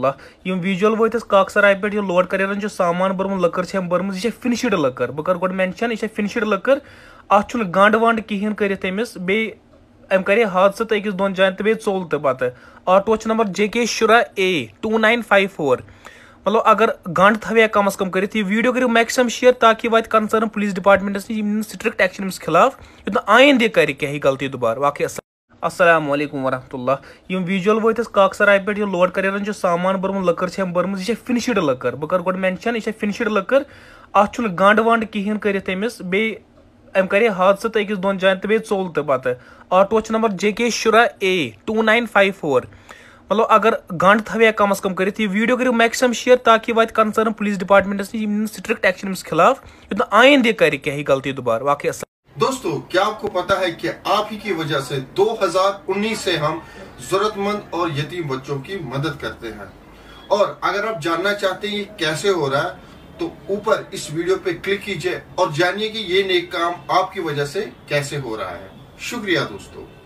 अल्लाह यम visual वो काकसराय पे load career सामान भरम लकर भरम यह फिनिशड लकर बह कर गो मेन यह फिनिशड लकर अत गंड वंड कहें तमिस अम कर हादसा तो अकिस दौन जान बोल तो पे आटो नंबर जे के शुरा A two nine five four मतलब अगर गंड थवे कम अज कम कर वीडियो करो मैक्सिमम शेयर ताकि वा कंसर्न पुलिस डिपार्टमेंटस नश स्ट्रिक्ट एक्शन खिलाफ युद्ध आइंदे कर गलती दोबारा वाकई असल वरह यम विजुअल वत काक पे लोड कर सामान बर्म लकड़ बर्म यह फिनिशड लकड़ बह कर गो मेंशन यह फिनिशड लकड़ अत गंड वंड कहें कर अम करे हादसा तो अकिस दोन जान तो चोल तो पत् आटो नंबर जे के शुरा A two nine five four मतलब अगर गंड थे कम अज कम कर वीडियो करो मैक्सिमम शेयर ताकि वा कंसर्न पुलिस डिपार्टमेंटस नीन स्ट्रिक्ट एक्शन खिलाफ युद्ध आइंदे कर गलती दोबारा वाकई दोस्तों क्या आपको पता है कि आप ही की वजह से 2019 से हम जरूरतमंद और यतीम बच्चों की मदद करते हैं और अगर आप जानना चाहते हैं कैसे हो रहा है तो ऊपर इस वीडियो पे क्लिक कीजिए और जानिए कि ये नेक काम आपकी वजह से कैसे हो रहा है शुक्रिया दोस्तों